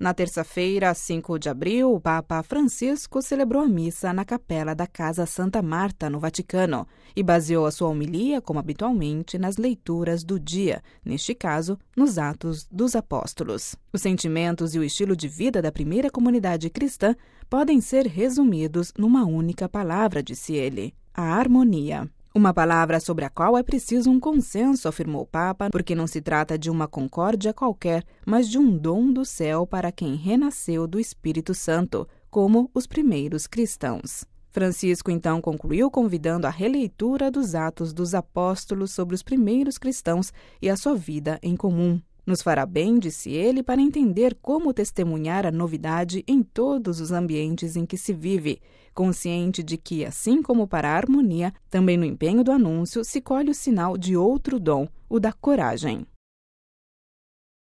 Na terça-feira, 5 de abril, o Papa Francisco celebrou a missa na capela da Casa Santa Marta, no Vaticano, e baseou a sua homilia, como habitualmente, nas leituras do dia, neste caso, nos Atos dos Apóstolos. Os sentimentos e o estilo de vida da primeira comunidade cristã podem ser resumidos numa única palavra, disse ele: a harmonia. Uma palavra sobre a qual é preciso um consenso, afirmou o Papa, porque não se trata de uma concórdia qualquer, mas de um dom do céu para quem renasceu do Espírito Santo, como os primeiros cristãos. Francisco então concluiu convidando à releitura dos Atos dos Apóstolos sobre os primeiros cristãos e a sua vida em comum. Nos fará bem, disse ele, para entender como testemunhar a novidade em todos os ambientes em que se vive, consciente de que, assim como para a harmonia, também no empenho do anúncio se colhe o sinal de outro dom, o da coragem.